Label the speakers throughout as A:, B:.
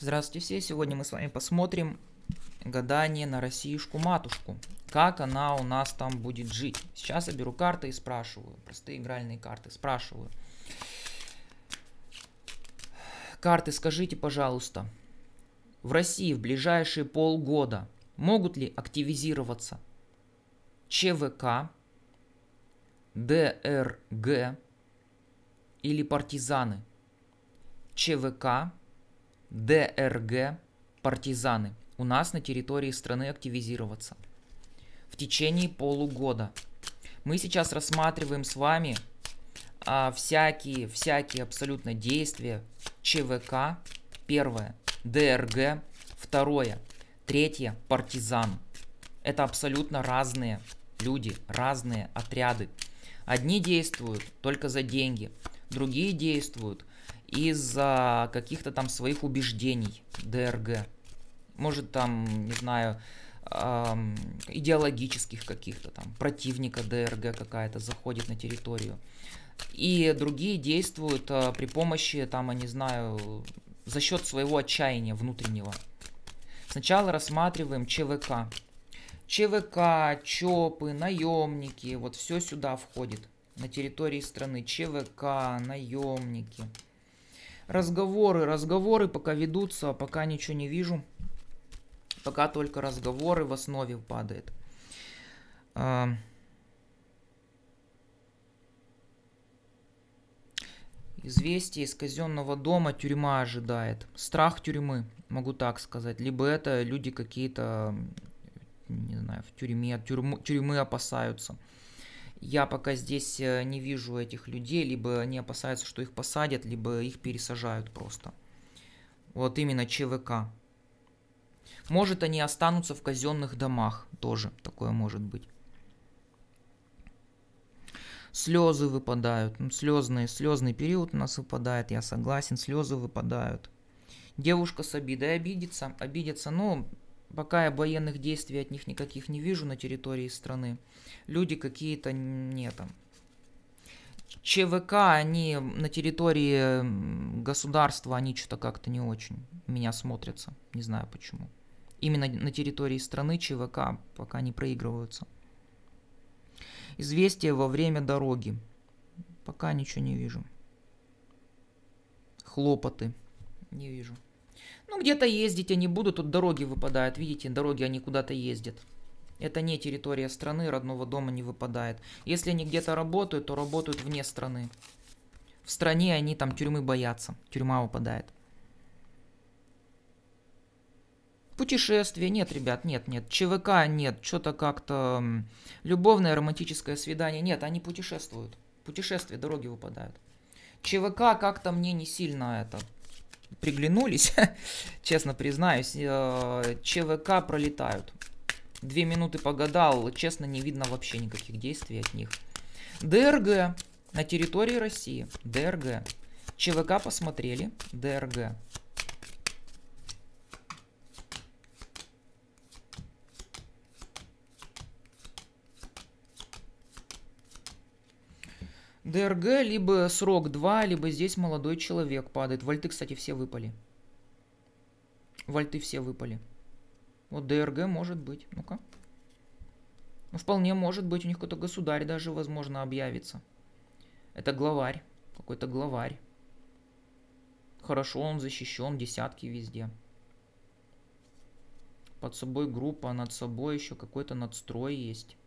A: Здравствуйте все, сегодня мы с вами посмотрим гадание на Россиюшку матушку. Как она у нас там будет жить. Сейчас я беру карты и спрашиваю, простые игральные карты, спрашиваю. Карты, скажите, пожалуйста, в России в ближайшие полгода могут ли активизироваться ЧВК, ДРГ или партизаны? ЧВК – ДРГ партизаны у нас на территории страны активизироваться в течение полугода. Мы сейчас рассматриваем с вами а, всякие, всякие абсолютно действия ЧВК. Первое. ДРГ. Второе. Третье. Партизан. Это абсолютно разные люди, разные отряды. Одни действуют только за деньги, другие действуют из-за каких-то там своих убеждений ДРГ. Может там, не знаю, эм, идеологических каких-то там, противника ДРГ какая-то заходит на территорию. И другие действуют э, при помощи, там, я не знаю, за счет своего отчаяния внутреннего. Сначала рассматриваем ЧВК. ЧВК, ЧОПы, наемники, вот все сюда входит. На территории страны ЧВК, наемники. Разговоры, разговоры пока ведутся, а пока ничего не вижу. Пока только разговоры в основе падает. А... Известие из казенного дома тюрьма ожидает. Страх тюрьмы, могу так сказать. Либо это люди какие-то, не знаю, в тюрьме, тюрьму, тюрьмы опасаются. Я пока здесь э, не вижу этих людей, либо они опасаются, что их посадят, либо их пересажают просто. Вот именно ЧВК. Может, они останутся в казенных домах. Тоже такое может быть. Слезы выпадают. Ну, слезный, слезный период у нас выпадает, я согласен. Слезы выпадают. Девушка с обидой обидится. Обидится, но Пока я военных действий от них никаких не вижу на территории страны. Люди какие-то не там. ЧВК, они на территории государства, они что-то как-то не очень меня смотрятся. Не знаю почему. Именно на территории страны ЧВК пока не проигрываются. известие во время дороги. Пока ничего не вижу. Хлопоты. Не вижу. Ну, где-то ездить они будут, тут дороги выпадают, видите, дороги они куда-то ездят. Это не территория страны, родного дома не выпадает. Если они где-то работают, то работают вне страны. В стране они там тюрьмы боятся, тюрьма выпадает. Путешествие, нет, ребят, нет, нет. ЧВК, нет, что-то как-то... Любовное, романтическое свидание, нет, они путешествуют. Путешествия, дороги выпадают. ЧВК как-то мне не сильно это приглянулись, честно признаюсь. Э, ЧВК пролетают. Две минуты погадал, честно, не видно вообще никаких действий от них. ДРГ на территории России. ДРГ. ЧВК посмотрели. ДРГ. ДРГ, либо срок 2, либо здесь молодой человек падает. Вольты, кстати, все выпали. Вольты все выпали. Вот ДРГ может быть. Ну-ка. Ну, вполне может быть, у них какой-то государь даже, возможно, объявится. Это главарь. Какой-то главарь. Хорошо, он защищен, десятки везде. Под собой группа, над собой еще какой-то надстрой есть.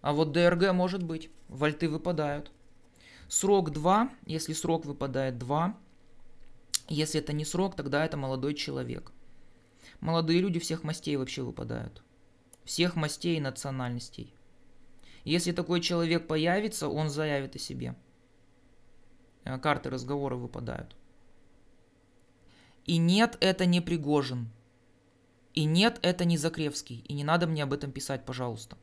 A: А вот ДРГ может быть. Вольты выпадают. Срок 2, если срок выпадает 2, если это не срок, тогда это молодой человек. Молодые люди всех мастей вообще выпадают. Всех мастей и национальностей. Если такой человек появится, он заявит о себе. Э, карты разговора выпадают. И нет, это не Пригожин. И нет, это не Закревский. И не надо мне об этом писать, пожалуйста.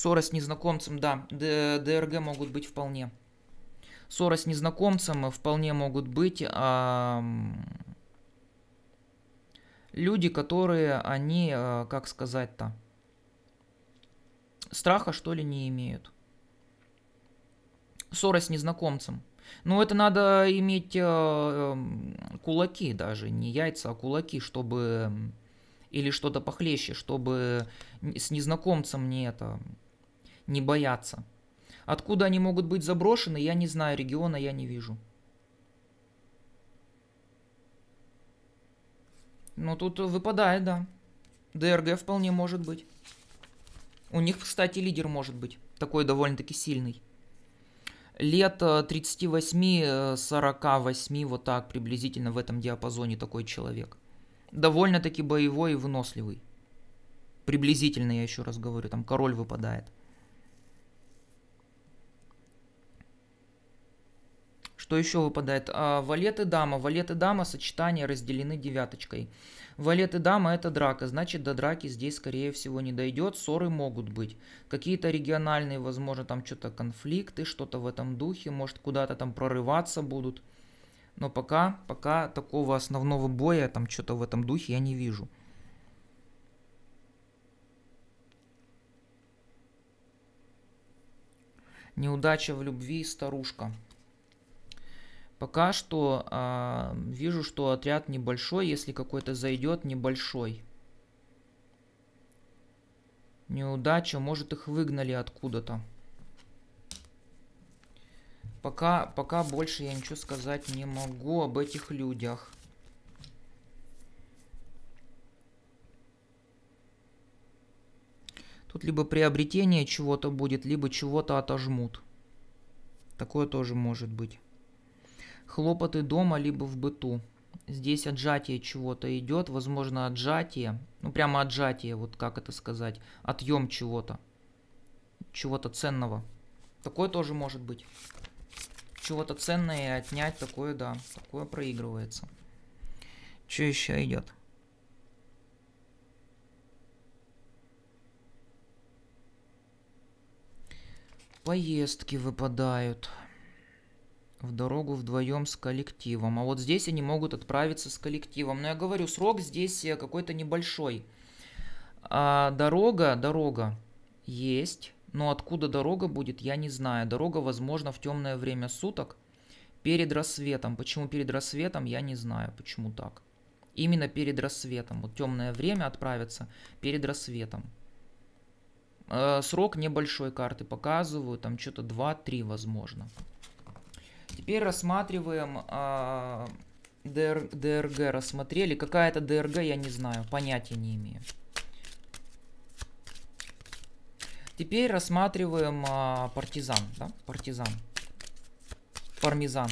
A: Ссора с незнакомцем, да, ДРГ могут быть вполне. Ссора с незнакомцем вполне могут быть а, люди, которые, они, а, как сказать-то, страха, что ли, не имеют. Ссора с незнакомцем. Ну, это надо иметь э, кулаки даже, не яйца, а кулаки, чтобы... Или что-то похлеще, чтобы с незнакомцем не это не боятся. Откуда они могут быть заброшены, я не знаю, региона я не вижу. Ну, тут выпадает, да. ДРГ вполне может быть. У них, кстати, лидер может быть. Такой довольно-таки сильный. Лет 38-48, э, э, вот так приблизительно в этом диапазоне такой человек. Довольно-таки боевой и выносливый. Приблизительно, я еще раз говорю, там король выпадает. Что еще выпадает? А, валет и дама. Валет и дама сочетание разделены девяточкой. Валет и дама это драка, значит до драки здесь скорее всего не дойдет, ссоры могут быть. Какие-то региональные, возможно, там что-то конфликты, что-то в этом духе, может куда-то там прорываться будут. Но пока, пока такого основного боя, там что-то в этом духе я не вижу. Неудача в любви, старушка. Пока что а, вижу, что отряд небольшой, если какой-то зайдет, небольшой. Неудача, может их выгнали откуда-то. Пока, пока больше я ничего сказать не могу об этих людях. Тут либо приобретение чего-то будет, либо чего-то отожмут. Такое тоже может быть хлопоты дома, либо в быту. Здесь отжатие чего-то идет, возможно, отжатие, ну прямо отжатие, вот как это сказать, отъем чего-то, чего-то ценного. Такое тоже может быть. Чего-то ценное отнять, такое, да, такое проигрывается. Что еще идет? Поездки выпадают в дорогу вдвоем с коллективом. А вот здесь они могут отправиться с коллективом. Но я говорю, срок здесь э, какой-то небольшой. А дорога, дорога есть, но откуда дорога будет, я не знаю. Дорога, возможно, в темное время суток, перед рассветом. Почему перед рассветом, я не знаю, почему так. Именно перед рассветом. Вот темное время отправиться перед рассветом. Э, срок небольшой карты показываю, там что-то 2-3 возможно. Теперь рассматриваем э, а, ДР, ДРГ. Рассмотрели. Какая это ДРГ, я не знаю. Понятия не имею. Теперь рассматриваем э, партизан. Да? Партизан. Пармезан.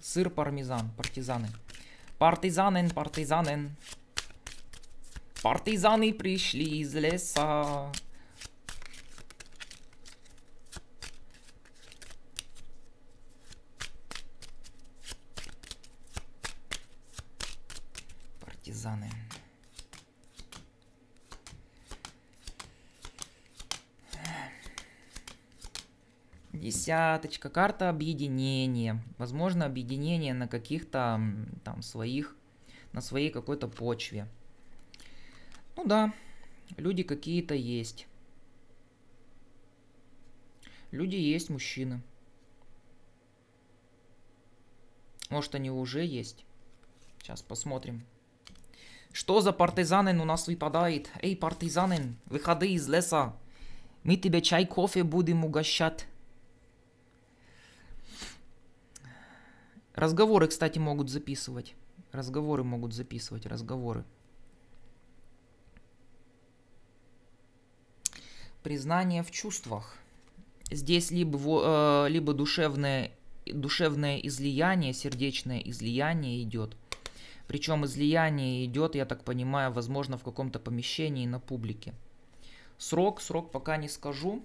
A: Сыр пармезан. Партизаны. партизанен, партизанен, Партизаны пришли из леса. партизаны. Десяточка. Карта объединения. Возможно, объединение на каких-то там своих, на своей какой-то почве. Ну да, люди какие-то есть. Люди есть, мужчины. Может, они уже есть. Сейчас посмотрим. Что за партизанин у нас выпадает? Эй, партизанин, выходи из леса. Мы тебе чай, кофе будем угощать. Разговоры, кстати, могут записывать. Разговоры могут записывать, разговоры. Признание в чувствах. Здесь либо, э, либо душевное, душевное излияние, сердечное излияние идет – причем излияние идет, я так понимаю, возможно, в каком-то помещении на публике. Срок, срок пока не скажу.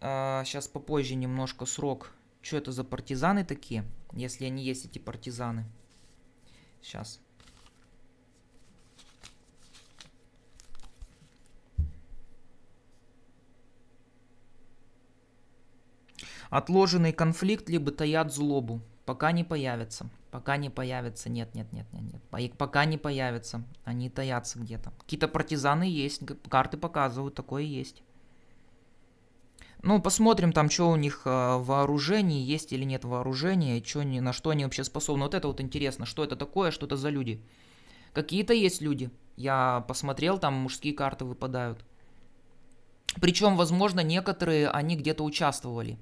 A: Сейчас а, попозже немножко срок. Что это за партизаны такие? Если они есть, эти партизаны. Сейчас. Отложенный конфликт, либо таят злобу. Пока не появятся. Пока не появятся. Нет, нет, нет, нет, нет. Пока не появятся. Они таятся где-то. Какие-то партизаны есть. Карты показывают. Такое есть. Ну, посмотрим там, что у них э, вооружение, есть или нет вооружения, что, на что они вообще способны. Вот это вот интересно, что это такое, что это за люди. Какие-то есть люди. Я посмотрел, там мужские карты выпадают. Причем, возможно, некоторые, они где-то участвовали.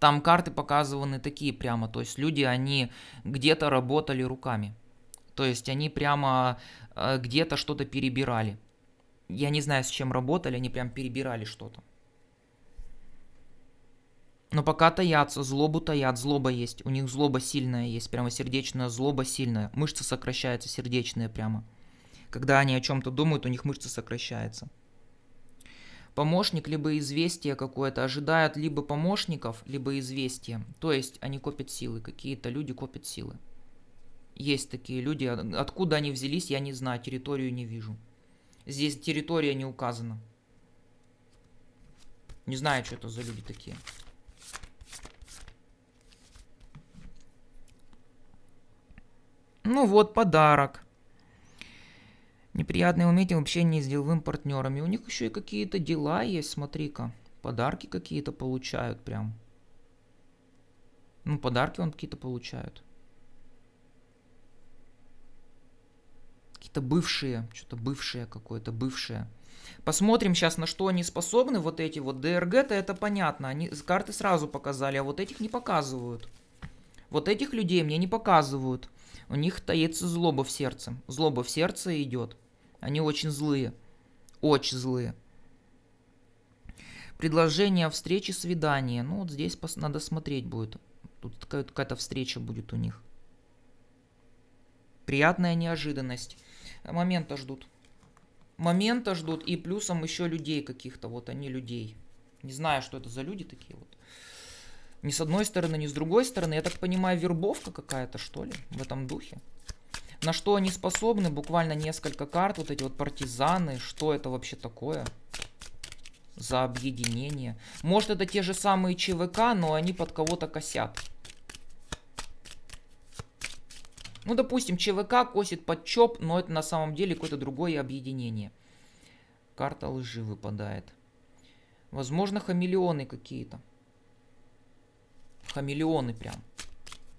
A: Там карты показываны такие прямо, то есть люди, они где-то работали руками. То есть они прямо э, где-то что-то перебирали. Я не знаю, с чем работали, они прям перебирали что-то. Но пока таятся, злобу таят, злоба есть. У них злоба сильная есть, прямо сердечная злоба сильная. Мышцы сокращаются, сердечные прямо. Когда они о чем-то думают, у них мышцы сокращаются помощник, либо известие какое-то, ожидают либо помощников, либо известие, То есть они копят силы, какие-то люди копят силы. Есть такие люди, а, откуда они взялись, я не знаю, территорию не вижу. Здесь территория не указана. Не знаю, что это за люди такие. Ну вот, подарок. Неприятные умения в общении с деловым партнерами. У них еще и какие-то дела есть, смотри-ка. Подарки какие-то получают прям. Ну, подарки он какие-то получают. Какие-то бывшие, что-то бывшие, какое-то, бывшие. Посмотрим сейчас, на что они способны, вот эти вот. ДРГ-то это понятно, они карты сразу показали, а вот этих не показывают. Вот этих людей мне не показывают. У них таится злоба в сердце. Злоба в сердце идет. Они очень злые. Очень злые. Предложение о встрече, свидание. Ну, вот здесь надо смотреть будет. Тут какая-то встреча будет у них. Приятная неожиданность. Момента ждут. Момента ждут и плюсом еще людей каких-то. Вот они людей. Не знаю, что это за люди такие вот. Ни с одной стороны, ни с другой стороны. Я так понимаю, вербовка какая-то, что ли, в этом духе на что они способны, буквально несколько карт, вот эти вот партизаны, что это вообще такое? За объединение. Может это те же самые ЧВК, но они под кого-то косят. Ну, допустим, ЧВК косит под ЧОП, но это на самом деле какое-то другое объединение. Карта лжи выпадает. Возможно, хамелеоны какие-то. Хамелеоны прям.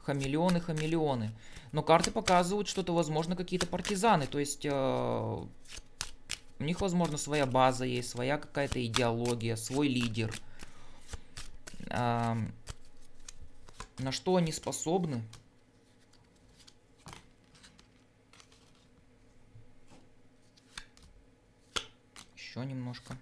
A: Хамелеоны, хамелеоны. Но карты показывают, что то возможно, какие-то партизаны. То есть э, у них, возможно, своя база есть, своя какая-то идеология, свой лидер. Э, на что они способны? Еще немножко.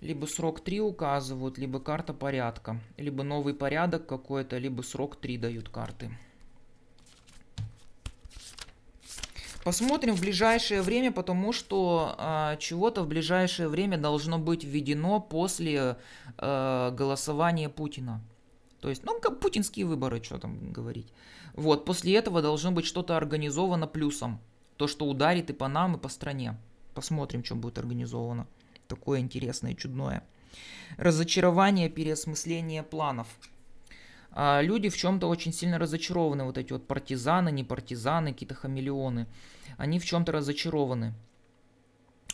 A: Либо срок 3 указывают, либо карта порядка. Либо новый порядок какой-то, либо срок 3 дают карты. Посмотрим в ближайшее время, потому что э, чего-то в ближайшее время должно быть введено после э, голосования Путина. То есть, ну, как путинские выборы, что там говорить. Вот, после этого должно быть что-то организовано плюсом. То, что ударит и по нам, и по стране. Посмотрим, что будет организовано. Такое интересное, чудное. Разочарование, переосмысление планов. А люди в чем-то очень сильно разочарованы, вот эти вот партизаны, не партизаны, какие-то хамелеоны, они в чем-то разочарованы.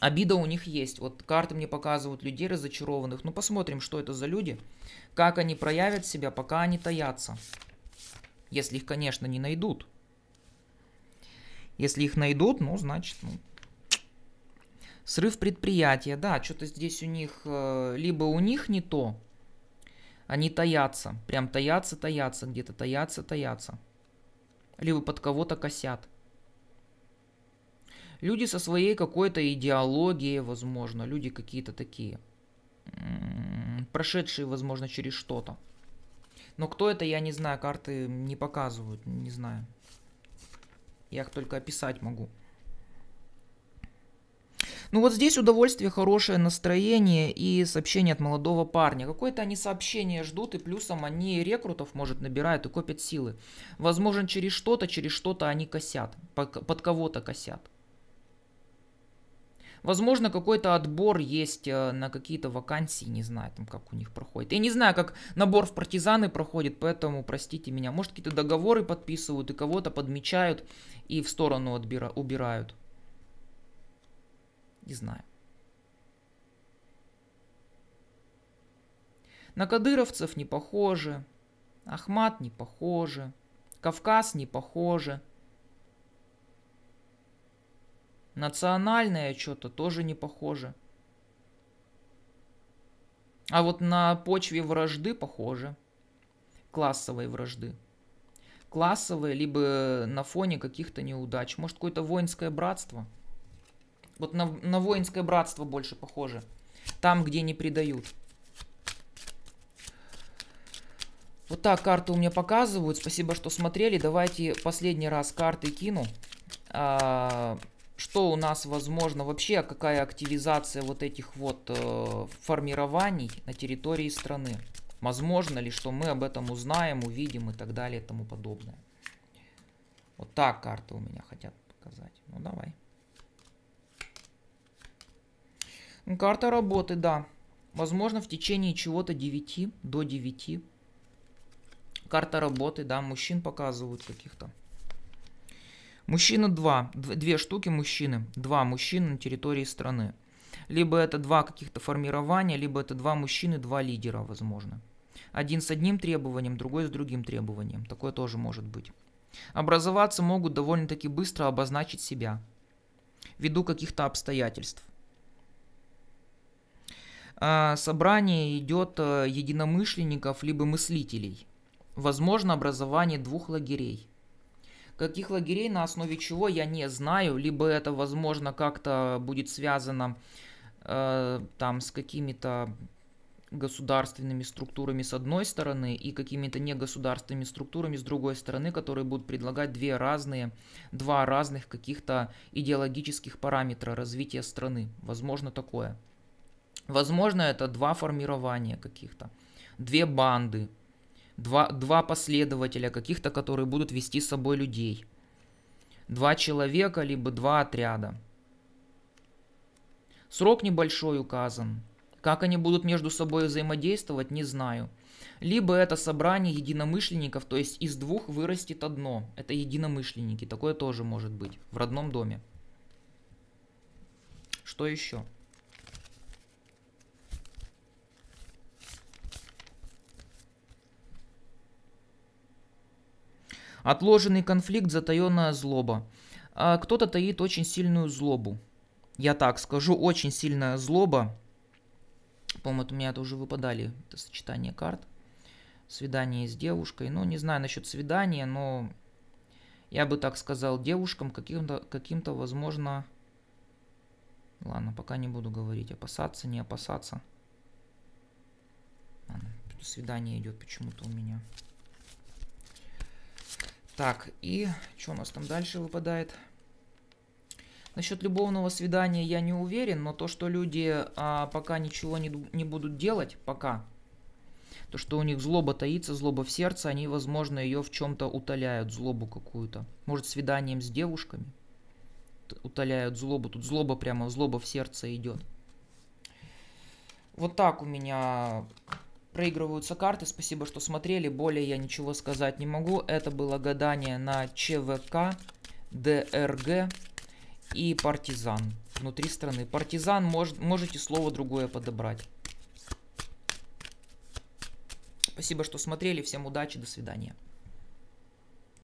A: Обида у них есть. Вот карты мне показывают людей разочарованных. Ну, посмотрим, что это за люди. Как они проявят себя, пока они таятся. Если их, конечно, не найдут. Если их найдут, ну, значит, ну, Срыв предприятия, да, что-то здесь у них, э, либо у них не то, они таятся, прям таятся, таятся где-то, таятся, таятся. Либо под кого-то косят. Люди со своей какой-то идеологией, возможно, люди какие-то такие, прошедшие, возможно, через что-то. Но кто это, я не знаю, карты не показывают, не знаю. Я их только описать могу. Ну вот здесь удовольствие, хорошее настроение и сообщение от молодого парня. Какое-то они сообщение ждут, и плюсом они рекрутов, может, набирают и копят силы. Возможно, через что-то, через что-то они косят, под кого-то косят. Возможно, какой-то отбор есть э, на какие-то вакансии, не знаю, там, как у них проходит. Я не знаю, как набор в партизаны проходит, поэтому простите меня. Может, какие-то договоры подписывают и кого-то подмечают и в сторону отбира- убирают. Не знаю. На кадыровцев не похоже, Ахмат не похоже, Кавказ не похоже. Национальное что-то тоже не похоже. А вот на почве вражды похоже. Классовой вражды. Классовой, либо на фоне каких-то неудач. Может, какое-то воинское братство – вот на, на воинское братство больше похоже. Там, где не предают. Вот так карты у меня показывают. Спасибо, что смотрели. Давайте последний раз карты кину. А, что у нас возможно вообще? А какая активизация вот этих вот э, формирований на территории страны? Возможно ли, что мы об этом узнаем, увидим и так далее и тому подобное? Вот так карты у меня хотят показать. Ну давай. Карта работы, да. Возможно, в течение чего-то 9 до 9. Карта работы, да, мужчин показывают каких-то. Мужчина 2. Две штуки мужчины. Два мужчины на территории страны. Либо это два каких-то формирования, либо это два мужчины, два лидера, возможно. Один с одним требованием, другой с другим требованием. Такое тоже может быть. Образоваться могут довольно-таки быстро обозначить себя. Ввиду каких-то обстоятельств. А, собрание идет э, единомышленников либо мыслителей. Возможно образование двух лагерей. Каких лагерей, на основе чего, я не знаю. Либо это, возможно, как-то будет связано э, там с какими-то государственными структурами с одной стороны и какими-то негосударственными структурами с другой стороны, которые будут предлагать две разные, два разных каких-то идеологических параметра развития страны. Возможно такое. Возможно, это два формирования каких-то, две банды, два, два последователя каких-то, которые будут вести с собой людей. Два человека, либо два отряда. Срок небольшой указан. Как они будут между собой взаимодействовать, не знаю. Либо это собрание единомышленников, то есть из двух вырастет одно. Это единомышленники, такое тоже может быть в родном доме. Что еще? Отложенный конфликт, затаенная злоба. А, кто-то таит очень сильную злобу. Я так скажу, очень сильная злоба. По-моему, у меня это уже выпадали, это сочетание карт. Свидание с девушкой. Ну, не знаю насчет свидания, но я бы так сказал девушкам каким-то, каким-то возможно... Ладно, пока не буду говорить. Опасаться, не опасаться. Ладно, свидание идет почему-то у меня. Так, и что у нас там дальше выпадает? Насчет любовного свидания я не уверен, но то, что люди а, пока ничего не, не будут делать, пока, то, что у них злоба таится, злоба в сердце, они, возможно, ее в чем-то утоляют, злобу какую-то. Может, свиданием с девушками утоляют злобу. Тут злоба прямо, злоба в сердце идет. Вот так у меня проигрываются карты. Спасибо, что смотрели. Более я ничего сказать не могу. Это было гадание на ЧВК, ДРГ и партизан внутри страны. Партизан мож, можете слово другое подобрать. Спасибо, что смотрели. Всем удачи. До свидания.